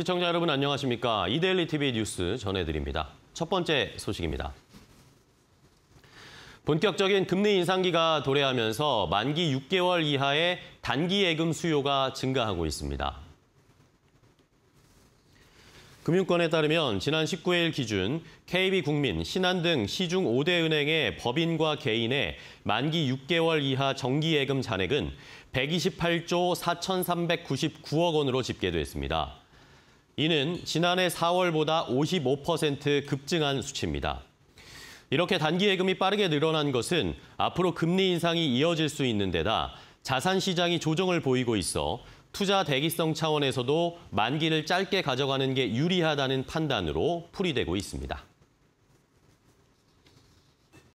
시청자 여러분 안녕하십니까? 이데일리 TV 뉴스 전해드립니다. 첫 번째 소식입니다. 본격적인 금리 인상기가 도래하면서 만기 6개월 이하의 단기 예금 수요가 증가하고 있습니다. 금융권에 따르면 지난 19일 기준 KB국민, 신한 등 시중 5대 은행의 법인과 개인의 만기 6개월 이하 정기예금 잔액은 128조 4,399억 원으로 집계됐습니다. 이는 지난해 4월보다 55% 급증한 수치입니다. 이렇게 단기 예금이 빠르게 늘어난 것은 앞으로 금리 인상이 이어질 수 있는 데다 자산 시장이 조정을 보이고 있어 투자 대기성 차원에서도 만기를 짧게 가져가는 게 유리하다는 판단으로 풀이되고 있습니다.